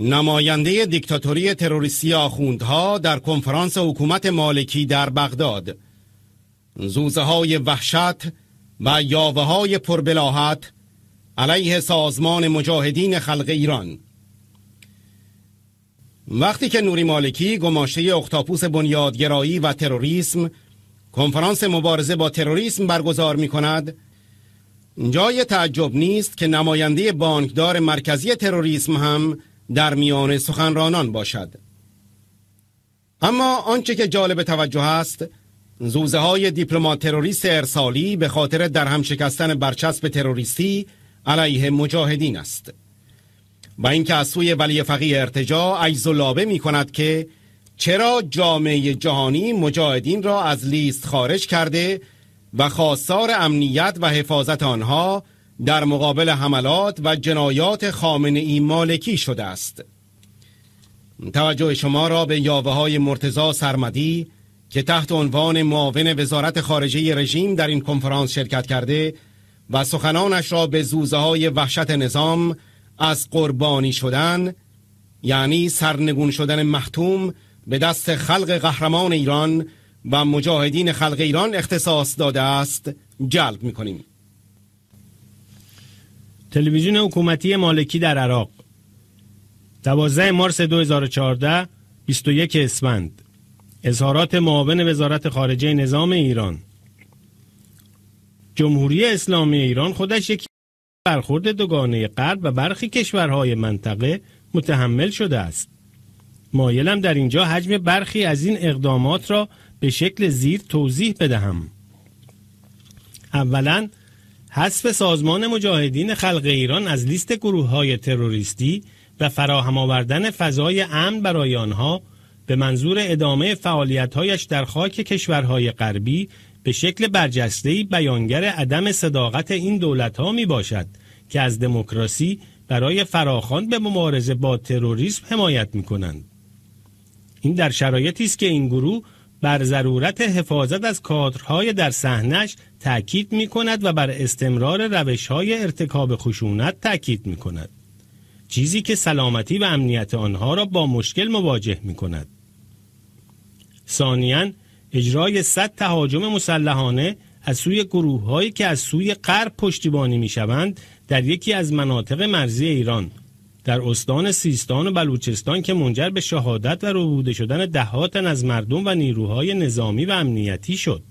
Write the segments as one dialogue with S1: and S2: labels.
S1: نماینده دیکتاتوری تروریستی آخوندها در کنفرانس حکومت مالکی در بغداد زوزه های وحشت و یاوه های پربلاحت علیه سازمان مجاهدین خلق ایران وقتی که نوری مالکی گماشته اختاپوس بنیادگرایی و تروریسم کنفرانس مبارزه با تروریسم برگزار می کند جای تعجب نیست که نماینده بانکدار مرکزی تروریسم هم در میان سخنرانان باشد اما آنچه که جالب توجه است زوزه های دیپلمات تروریست ارسالی به خاطر در هم شکستن برچسب تروریستی علیه مجاهدین است و اینکه از سوی ولی فقیه ارتجا عجز و لابه می کند که چرا جامعه جهانی مجاهدین را از لیست خارج کرده و خواستار امنیت و حفاظت آنها در مقابل حملات و جنایات خامنه ای مالکی شده است توجه شما را به یاوه های مرتزا سرمدی که تحت عنوان معاون وزارت خارجه رژیم در این کنفرانس شرکت کرده و سخنانش را به زوزه های وحشت نظام از قربانی شدن یعنی سرنگون شدن محتوم به دست خلق قهرمان ایران و مجاهدین خلق ایران اختصاص داده است جلب می کنیم.
S2: تلویزیون حکومتی مالکی در عراق 12 مارس 2014 21 اسفند اظهارات معاون وزارت خارجه نظام ایران جمهوری اسلامی ایران خودش یک برخورد دوگانه غرب و برخی کشورهای منطقه متحمل شده است مایلم در اینجا حجم برخی از این اقدامات را به شکل زیر توضیح بدهم اولا حذف سازمان مجاهدین خلق ایران از لیست گروه های تروریستی و فراهم آوردن فضای امن برای آنها به منظور ادامه فعالیتهایش در خاک کشورهای غربی به شکل برجسته‌ای بیانگر عدم صداقت این ها می باشد که از دموکراسی برای فراخوان به مبارزه با تروریسم حمایت می کنند. این در شرایطی است که این گروه بر ضرورت حفاظت از کادرهای در صحنش تاکید می کند و بر استمرار روش های ارتکاب خشونت تاکید می کند. چیزی که سلامتی و امنیت آنها را با مشکل مواجه می کند. سانیان اجرای صد تهاجم مسلحانه از سوی گروه هایی که از سوی غرب پشتیبانی می شوند در یکی از مناطق مرزی ایران در استان سیستان و بلوچستان که منجر به شهادت و ربوده شدن دهاتن از مردم و نیروهای نظامی و امنیتی شد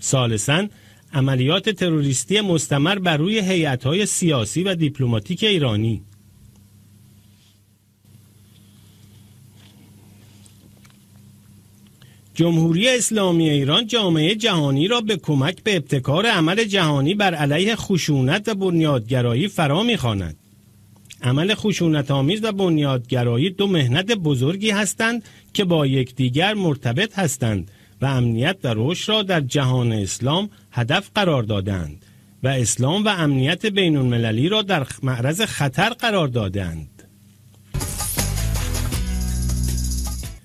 S2: سالسن، عملیات تروریستی مستمر بر روی هیئت‌های سیاسی و دیپلماتیک ایرانی جمهوری اسلامی ایران جامعه جهانی را به کمک به ابتکار عمل جهانی بر علیه خشونت و بنیادگرایی فرا میخواند عمل خشونت آمیز و بنیادگرایی دو مهنت بزرگی هستند که با یکدیگر مرتبط هستند و امنیت و رشد را در جهان اسلام هدف قرار دادند و اسلام و امنیت بین المللی را در معرض خطر قرار دادند.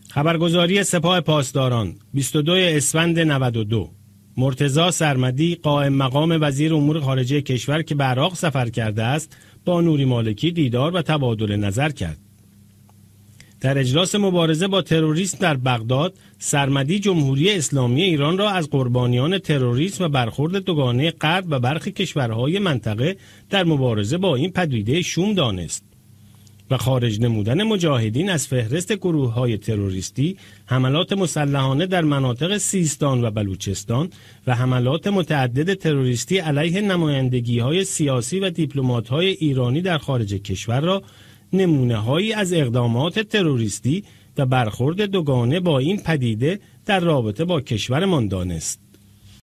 S2: خبرگزاری سپاه پاسداران 22 اسفند 92 مرتزا سرمدی قائم مقام وزیر امور خارجه کشور که به عراق سفر کرده است با نوری مالکی دیدار و تبادل نظر کرد در اجلاس مبارزه با تروریسم در بغداد سرمدی جمهوری اسلامی ایران را از قربانیان تروریسم و برخورد دوگانه غرب و برخی کشورهای منطقه در مبارزه با این پدیده شوم دانست و خارج نمودن مجاهدین از فهرست گروه های تروریستی، حملات مسلحانه در مناطق سیستان و بلوچستان و حملات متعدد تروریستی علیه نمایندگی های سیاسی و دیپلومات های ایرانی در خارج کشور را نمونه هایی از اقدامات تروریستی و برخورد دوگانه با این پدیده در رابطه با کشورمان دانست.